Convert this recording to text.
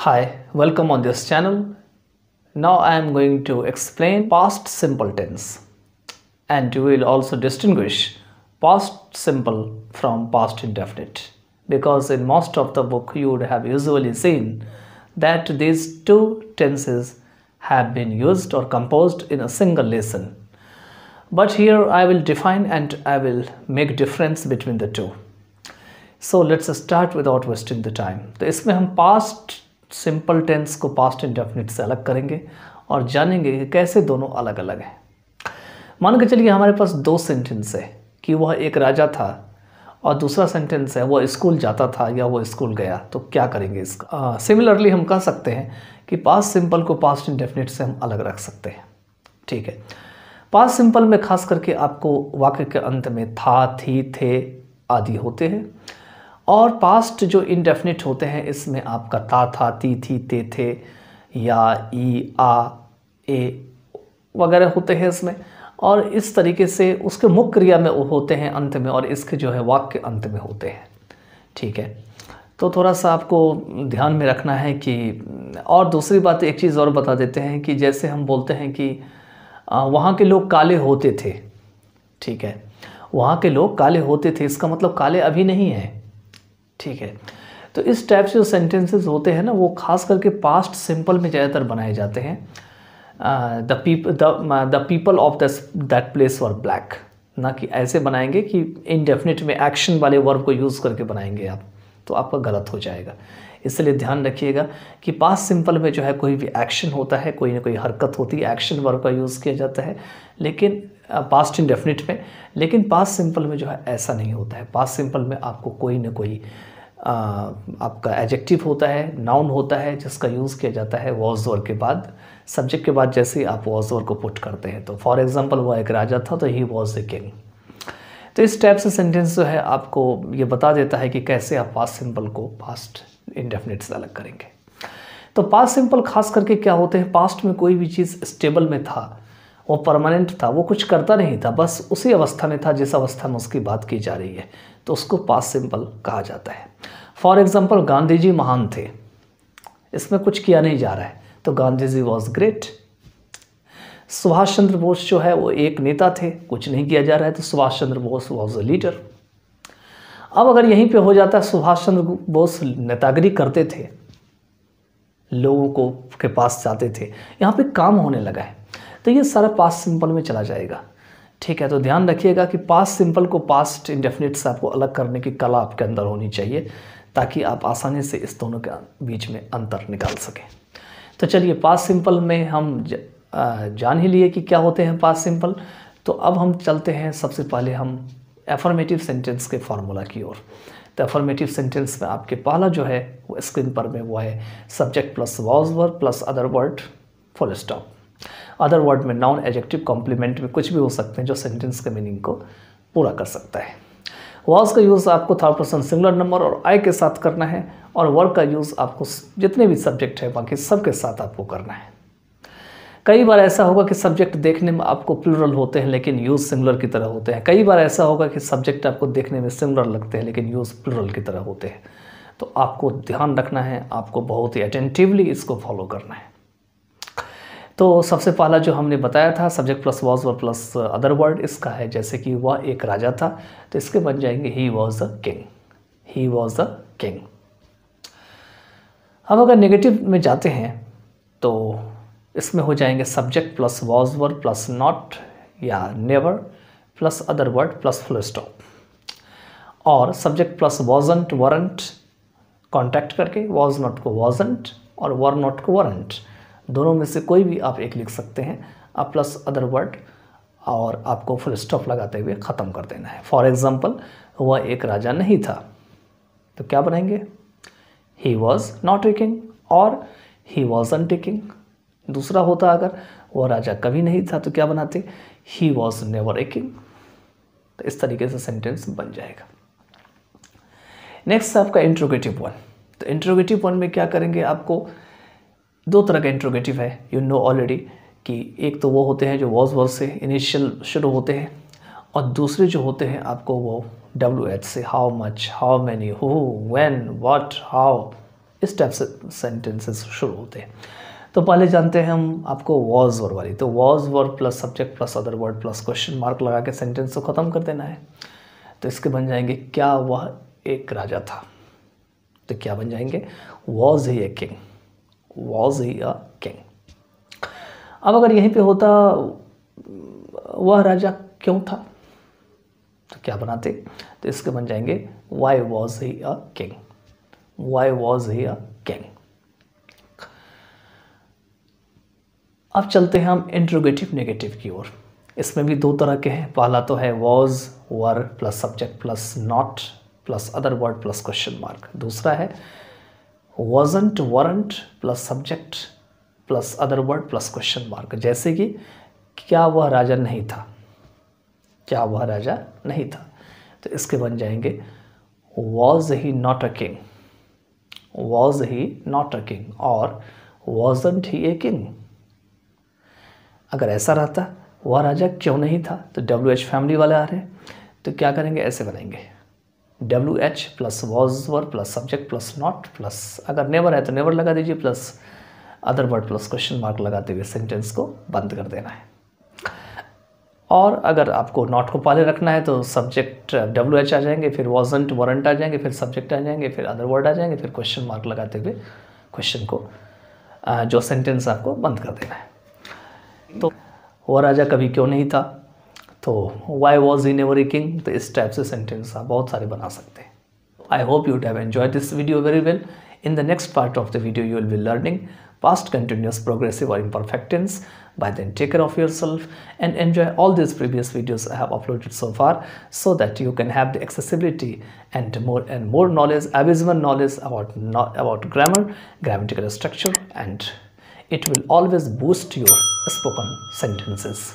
Hi, welcome on this channel. Now I am going to explain past simple tense and you will also distinguish past simple from past indefinite because in most of the book you would have usually seen that these two tenses have been used or composed in a single lesson. But here I will define and I will make difference between the two. So let's start without wasting the time. तो past simple tense को past indefinite से अलग करेंगे और जानेंगे कि कैसे दोनों अलग अलग हैं मान के चलिए हमारे पास दो सेंटेंस है कि वह एक राजा था और दूसरा सेंटेंस है वह स्कूल जाता था या वह स्कूल गया तो क्या करेंगे इसका सिमिलरली हम कह सकते हैं कि पास्ट सिंपल को पास्ट इंडेफिनिट से हम अलग रख सकते हैं ठीक है पास्ट सिंपल में खास करके आपको वाक्य के अंत में था थी थे आदि होते हैं और पास्ट जो इनडेफिनिट होते हैं इसमें आपका ता था ती थी ते थे या ई आ ए वगैरह होते हैं इसमें और इस तरीके से उसके मुख्य क्रिया में होते हैं अंत में और इसके जो है वाक्य अंत में होते हैं ठीक है तो थोड़ा सा आपको ध्यान में रखना है कि और दूसरी बात एक चीज़ और बता देते हैं कि जैसे हम बोलते हैं कि वहाँ के लोग काले होते थे ठीक है वहाँ के लोग काले होते थे इसका मतलब काले अभी नहीं है ठीक है तो इस टाइप से जो सेंटेंसेस होते हैं ना वो खास करके पास्ट सिंपल में ज़्यादातर बनाए जाते हैं द पीप द पीपल ऑफ दस दैट प्लेस वर ब्लैक ना कि ऐसे बनाएंगे कि इनडेफिनिट में एक्शन वाले वर्ब को यूज़ करके बनाएंगे आप तो आपका गलत हो जाएगा इसलिए ध्यान रखिएगा कि पास सिंपल में जो है कोई भी एक्शन होता है कोई ना कोई हरकत होती है एक्शन वर्ब का यूज़ किया जाता है लेकिन पास्ट इंडेफिनिट में लेकिन पास्ट सिंपल में जो है ऐसा नहीं होता है पास्ट सिंपल में आपको कोई ना कोई आ, आपका एडजेक्टिव होता है नाउन होता है जिसका यूज़ किया जाता है वॉज के बाद सब्जेक्ट के बाद जैसे ही आप वॉज को पुट करते हैं तो फॉर एग्जांपल वो एक राजा था तो ही वॉज द किंग तो इस टाइप से सेंटेंस जो है आपको ये बता देता है कि कैसे आप पास्ट सिंपल को पास्ट इंडेफिनिट से अलग करेंगे तो पास्ट सिंपल खास करके क्या होते हैं पास्ट में कोई भी चीज़ स्टेबल में था वो परमानेंट था वो कुछ करता नहीं था बस उसी अवस्था में था जिस अवस्था में उसकी बात की जा रही है तो उसको पास सिंपल कहा जाता है फॉर एग्ज़ाम्पल गांधी जी महान थे इसमें कुछ किया नहीं जा रहा है तो गांधी जी वॉज ग्रेट सुभाष चंद्र बोस जो है वो एक नेता थे कुछ नहीं किया जा रहा है तो Subhash Chandra Bose was a leader अब अगर यहीं पे हो जाता है सुभाष चंद्र बोस नेतागिरी करते थे लोगों को के पास जाते थे यहाँ पे काम होने लगा है तो ये सारा पास सिंपल में चला जाएगा ठीक है तो ध्यान रखिएगा कि पास सिंपल को पास्ट इंडेफिनिट से आपको अलग करने की कला आपके अंदर होनी चाहिए ताकि आप आसानी से इस दोनों के बीच में अंतर निकाल सकें तो चलिए पास सिंपल में हम जान ही लिए कि क्या होते हैं पास सिंपल तो अब हम चलते हैं सबसे पहले हम एफर्मेटिव सेंटेंस के फार्मूला की ओर तो एफर्मेटिव सेंटेंस में आपके पहला जो है वो स्क्रीन पर में वो है subject plus was word plus other word full stop other word में नाउन एजेक्टिव कॉम्प्लीमेंट में कुछ भी हो सकते हैं जो सेंटेंस के मीनिंग को पूरा कर सकता है वॉज का यूज़ आपको थर्ड पर्सन सिंगुलर नंबर और आई के साथ करना है और वर्क का यूज़ आपको जितने भी सब्जेक्ट है बाकी सब के साथ आपको करना है कई बार ऐसा होगा कि सब्जेक्ट देखने में आपको प्लूरल होते हैं लेकिन यूज़ सिंगुलर की तरह होते हैं कई बार ऐसा होगा कि सब्जेक्ट आपको देखने में सिंगुलर लगते हैं लेकिन यूज़ प्लूरल की तरह होते हैं तो आपको ध्यान रखना है आपको बहुत ही अटेंटिवली इसको फॉलो करना है तो सबसे पहला जो हमने बताया था सब्जेक्ट प्लस वॉज और प्लस अदर वर्ड इसका है जैसे कि वह एक राजा था तो इसके बन जाएंगे he was the king he was the king अब अगर नेगेटिव में जाते हैं तो इसमें हो जाएंगे subject plus was were plus not या never plus other word plus full stop और subject plus wasn't weren't contact करके वॉज नॉट को वॉजेंट और वर नॉट को वरंट दोनों में से कोई भी आप एक लिख सकते हैं आप प्लस अदर वर्ड और आपको फुल स्टॉप लगाते हुए ख़त्म कर देना है फॉर एग्ज़ाम्पल वह एक राजा नहीं था तो क्या बनाएंगे ही वॉज़ नॉट टेकिंग और ही वॉज अन टेकिंग दूसरा होता अगर वह राजा कभी नहीं था तो क्या बनाते he was never a king तो इस तरीके से सेंटेंस बन जाएगा नेक्स्ट आपका इंट्रोगेटिव वन तो इंट्रोगेटिव वन में क्या करेंगे आपको दो तरह का इंट्रोगेटिव है यू नो ऑलरेडी कि एक तो वो होते हैं जो वॉज वर्स से इनिशियल शुरू होते हैं और दूसरे जो होते हैं आपको वो डब्ल्यू एच से how much how many who when what how इस टाइप से सेंटेंसेस शुरू होते हैं तो पहले जानते हैं हम आपको वॉज वर्ड वाली तो was word plus subject plus other word plus question mark लगा के सेंटेंस को ख़त्म कर देना है तो इसके बन जाएंगे क्या वह एक राजा था तो क्या बन जाएंगे was he a king was he a king अब अगर यहीं पे होता वह राजा क्यों था तो क्या बनाते तो इसके बन जाएंगे why was he a king why was he a king अब चलते हैं हम इंट्रोगेटिव नेगेटिव की ओर इसमें भी दो तरह के हैं पहला तो है was were plus subject plus not plus other word plus question mark दूसरा है wasn't weren't plus subject plus other word plus question mark जैसे कि क्या वह राजा नहीं था क्या वह राजा नहीं था तो इसके बन जाएंगे was he not a king was he not a king और वॉजेंट ही ए किंग अगर ऐसा रहता वह राजा क्यों नहीं था तो डब्ल्यू एच फैमिली वाले आ रहे हैं तो क्या करेंगे ऐसे बनाएंगे W H plus was were plus subject plus not plus अगर नेवर है तो नेवर लगा दीजिए plus other word plus question mark लगाते हुए सेंटेंस को बंद कर देना है और अगर आपको नॉट को पहले रखना है तो सब्जेक्ट डब्ल्यू एच आ जाएंगे फिर वॉजेंट वॉरंट आ जाएंगे फिर सब्जेक्ट आ जाएंगे फिर अदर वर्ड आ जाएंगे फिर क्वेश्चन मार्क लगाते हुए क्वेश्चन को uh, जो सेंटेंस आपको बंद कर देना है तो वो राजा कभी क्यों नहीं था So, why was he never a king? इस टाइप से सेंटेंस आप बहुत सारे बना सकते हैं I hope you have enjoy this video very well in the next part of the video you will be past continuous progressive or imperfect tense by then take care of yourself and enjoy all these previous videos I have uploaded so far so that you can have the accessibility and more and more knowledge abysmal knowledge about about grammar grammatical structure and it will always boost your spoken sentences